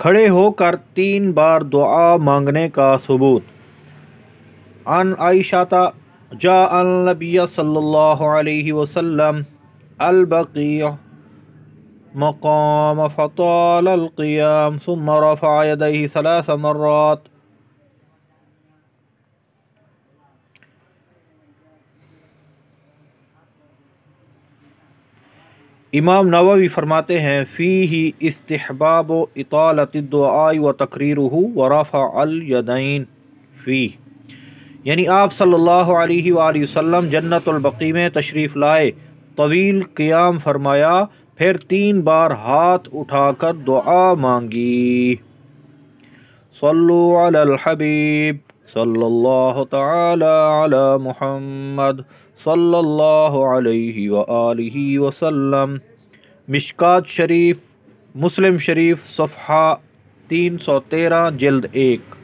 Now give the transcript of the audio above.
खड़े होकर तीन बार दुआ मांगने का सबूत अन आयशाता जा अनबिया सल्लल्लाहु अलैहि वसल्लम अलबकी मकाम फ़तल क़ियाम सुम रफ़ा यदही सलास मर्रात इमाम नवावी फरमाते हैं फ़ी ही इस्तबाब इतालतदआई व तकरीर व रफ़ा फ़ी यानी आप सल्लल्लाहु अलैहि वसल्लम जन्नतबकी में तशरीफ़ लाए तवील क़याम फरमाया फिर तीन बार हाथ उठाकर दुआ मांगी सल्लु अलल हबीब सल्लल्लाहु ताला अला मुहम्मद सल्लल्लाहु मिशकात शरीफ मुस्लिम शरीफ सफ़ा तीन सौ तेरह जल्द एक